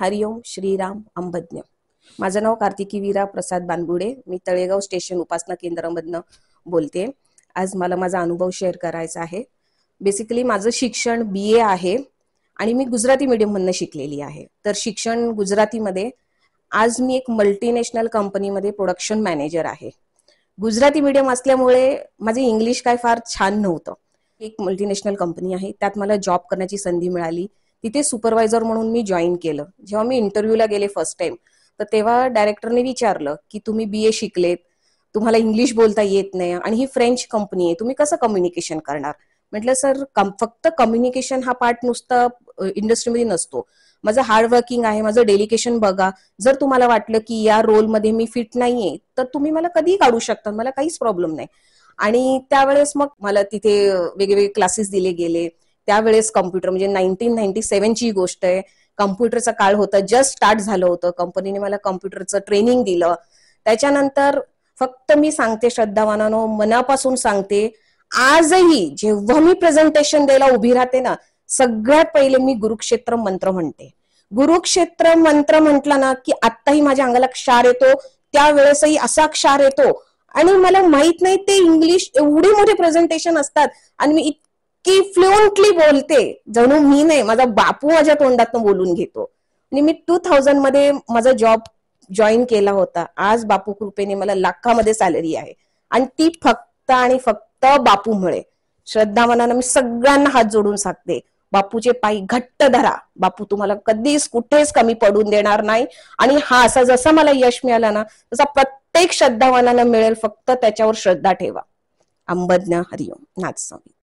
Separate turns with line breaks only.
हरिओम श्रीराम अंबज्ञ माझं नाव कार्तिकी वीरा प्रसाद बानगुडे मी तळेगाव स्टेशन उपासना केंद्रामधनं बोलते आज मला माझा अनुभव शेअर करायचा आहे बेसिकली माझं शिक्षण बी ए आहे आणि मी गुजराती मीडियममधनं शिकलेली आहे तर शिक्षण गुजरातीमध्ये आज मी एक मल्टीनॅशनल कंपनीमध्ये प्रोडक्शन मॅनेजर आहे गुजराती मिडियम असल्यामुळे माझे इंग्लिश काय फार छान नव्हतं एक मल्टीनॅशनल कंपनी आहे त्यात मला जॉब करण्याची संधी मिळाली तिथे सुपरवायझर म्हणून मी जॉईन केलं जेव्हा मी इंटरव्ह्यूला गेले फर्स्ट टाइम तर तेव्हा डायरेक्टरने विचारलं की तुम्ही बी ए शिकलेत तुम्हाला इंग्लिश बोलता येत नाही आणि ही फ्रेंच कंपनी आहे तुम्ही कसं कम्युनिकेशन करणार म्हटलं सर फक्त कम्युनिकेशन हा पार्ट नुसता इंडस्ट्रीमध्ये नसतो माझं हार्डवर्किंग आहे माझं डेलिकेशन बघा जर तुम्हाला वाटलं की या रोलमध्ये मी फिट नाहीये तर तुम्ही मला कधीही काढू शकता मला काहीच प्रॉब्लेम नाही आणि त्यावेळेस मग मला तिथे वेगवेगळे क्लासेस दिले गेले त्यावेळेस कॉम्प्युटर म्हणजे नाईन्टीन नाईन्टी सेव्हनची गोष्ट आहे कम्प्युटरचा काळ होता जस्ट स्टार्ट झालं होतं कंपनीने मला कम्प्युटरचं ट्रेनिंग दिलं त्याच्यानंतर फक्त मी सांगते श्रद्धावानानो मनापासून सांगते आजही जेव्हा मी प्रेझेंटेशन द्यायला उभी राहते ना सगळ्यात पहिले मी गुरुक्षेत्र मंत्र म्हणते गुरुक्षेत्र मंत्र म्हटला ना की आत्ताही माझ्या अंगाला क्षार येतो त्यावेळेसही असा क्षार येतो आणि मला माहित नाही ते इंग्लिश एवढे मोठे प्रेझेंटेशन असतात आणि मी की फ्लुएंटली बोलते जणू मी नाही माझा बापू माझ्या तोंडात बोलून घेतो आणि मी टू थाउजंड मध्ये माझा जॉब जॉईन केला होता आज बापू कृपेने मला लाखामध्ये सॅलरी आहे आणि ती फक्त आणि फक्त बापूमुळे श्रद्धा मनानं मी सगळ्यांना हात जोडून सांगते बापूचे पायी घट्ट धरा बापू तुम्हाला कधीच कुठेच कमी पडून देणार नाही आणि हा असा जसा मला यश मिळाला ना तसा प्रत्येक श्रद्धावानानं मिळेल फक्त त्याच्यावर श्रद्धा ठेवा अंबज्ञा हरिओम नाथ स्वामी